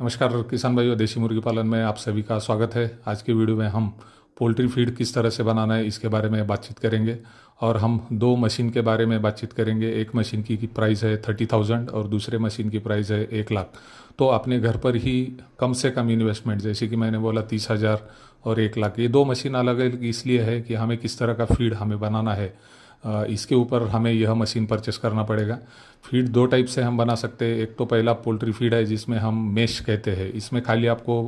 नमस्कार किसान भाई और देशी मुर्गी पालन में आप सभी का स्वागत है आज के वीडियो में हम पोल्ट्री फीड किस तरह से बनाना है इसके बारे में बातचीत करेंगे और हम दो मशीन के बारे में बातचीत करेंगे एक मशीन की, की प्राइस है थर्टी थाउजेंड और दूसरे मशीन की प्राइस है एक लाख तो अपने घर पर ही कम से कम इन्वेस्टमेंट जैसे कि मैंने बोला तीस हज़ार और एक लाख ये दो मशीन अलग अलग इसलिए है कि हमें किस तरह का फीड हमें बनाना है इसके ऊपर हमें यह मशीन परचेस करना पड़ेगा फीड दो टाइप से हम बना सकते हैं एक तो पहला पोल्ट्री फीड है जिसमें हम मेश कहते हैं इसमें खाली आपको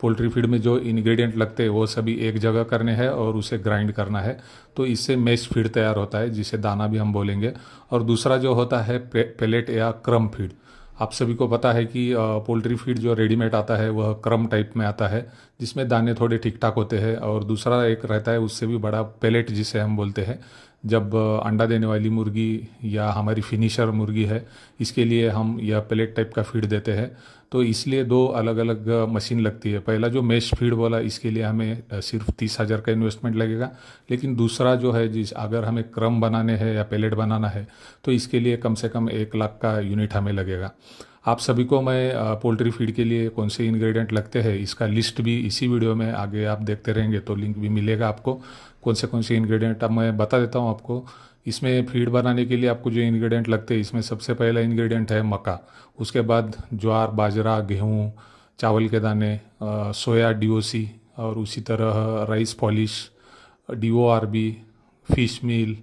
पोल्ट्री फीड में जो इंग्रेडिएंट लगते हैं वो सभी एक जगह करने हैं और उसे ग्राइंड करना है तो इससे मेश फीड तैयार होता है जिसे दाना भी हम बोलेंगे और दूसरा जो होता है पेलेट या क्रम फीड आप सभी को पता है कि पोल्ट्री फीड जो रेडीमेड आता है वह क्रम टाइप में आता है जिसमें दाने थोड़े ठीक ठाक होते हैं और दूसरा एक रहता है उससे भी बड़ा पेलेट जिसे हम बोलते हैं जब अंडा देने वाली मुर्गी या हमारी फिनिशर मुर्गी है इसके लिए हम यह पेलेट टाइप का फीड देते हैं तो इसलिए दो अलग अलग मशीन लगती है पहला जो मेश फीड वाला इसके लिए हमें सिर्फ तीस हज़ार का इन्वेस्टमेंट लगेगा लेकिन दूसरा जो है जिस अगर हमें क्रम बनाने हैं या पेलेट बनाना है तो इसके लिए कम से कम एक लाख का यूनिट हमें लगेगा आप सभी को मैं पोल्ट्री फीड के लिए कौन से इंग्रेडिएंट लगते हैं इसका लिस्ट भी इसी वीडियो में आगे आप देखते रहेंगे तो लिंक भी मिलेगा आपको कौन से कौन से इंग्रेडिएंट अब मैं बता देता हूँ आपको इसमें फीड बनाने के लिए आपको जो इंग्रेडिएंट लगते हैं इसमें सबसे पहला इंग्रेडिएंट है मक्का उसके बाद ज्वार बाजरा गेहूँ चावल के दाने सोया डी और उसी तरह rice polish D O R B fish meal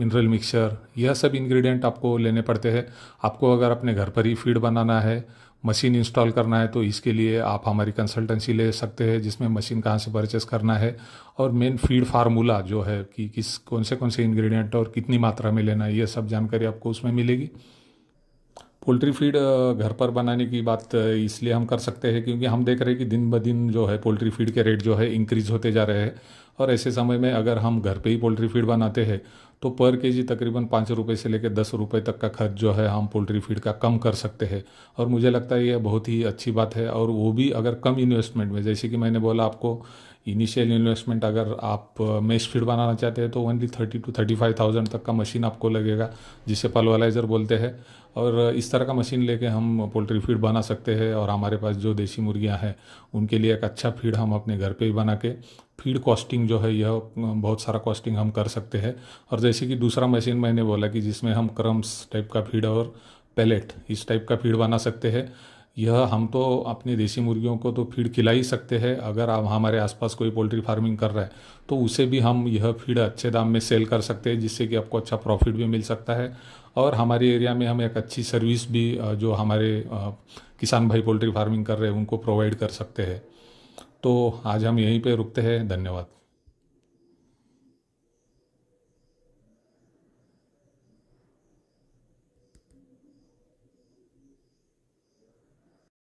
mineral mixture यह सब इंग्रेडिएंट आपको लेने पड़ते हैं आपको अगर अपने घर पर ही फीड बनाना है मशीन इंस्टॉल करना है तो इसके लिए आप हमारी कंसल्टेंसी ले सकते हैं जिसमें मशीन कहाँ से परचेस करना है और मेन फीड फार्मूला जो है कि किस कौन से कौन से इंग्रेडिएंट और कितनी मात्रा में लेना है यह सब जानकारी आपको उसमें मिलेगी पोल्ट्री फीड घर पर बनाने की बात इसलिए हम कर सकते हैं क्योंकि हम देख रहे हैं कि दिन ब दिन जो है पोल्ट्री फीड के रेट जो है इंक्रीज होते जा रहे हैं और ऐसे समय में अगर हम घर पे ही पोल्ट्री फीड बनाते हैं तो पर के जी तकरीबन पाँच रुपये से लेकर दस रुपये तक का खर्च जो है हम पोल्ट्री फीड का कम कर सकते हैं और मुझे लगता है यह बहुत ही अच्छी बात है और वो भी अगर कम इन्वेस्टमेंट में जैसे कि मैंने बोला आपको इनिशियल इन्वेस्टमेंट अगर आप मेस फीड बनाना चाहते हैं तो only thirty two thirty five thousand तक का मशीन आपको लगेगा जिसे पलवलाइजर बोलते हैं और इस तरह का मशीन लेके हम पोल्ट्री फीड बना सकते हैं और हमारे पास जो देसी मुर्गियां हैं उनके लिए एक अच्छा फीड हम अपने घर पे ही बना के फीड कॉस्टिंग जो है यह बहुत सारा कॉस्टिंग हम कर सकते हैं और जैसे कि दूसरा मशीन मैंने बोला कि जिसमें हम क्रम्स टाइप का फीड और पैलेट इस टाइप का फीड बना सकते हैं यह हम तो अपने देसी मुर्गियों को तो फीड खिला ही सकते हैं अगर आप हमारे आसपास कोई पोल्ट्री फार्मिंग कर रहा है तो उसे भी हम यह फीड अच्छे दाम में सेल कर सकते हैं जिससे कि आपको अच्छा प्रॉफिट भी मिल सकता है और हमारे एरिया में हम एक अच्छी सर्विस भी जो हमारे किसान भाई पोल्ट्री फार्मिंग कर रहे हैं उनको प्रोवाइड कर सकते हैं तो आज हम यहीं पे रुकते हैं धन्यवाद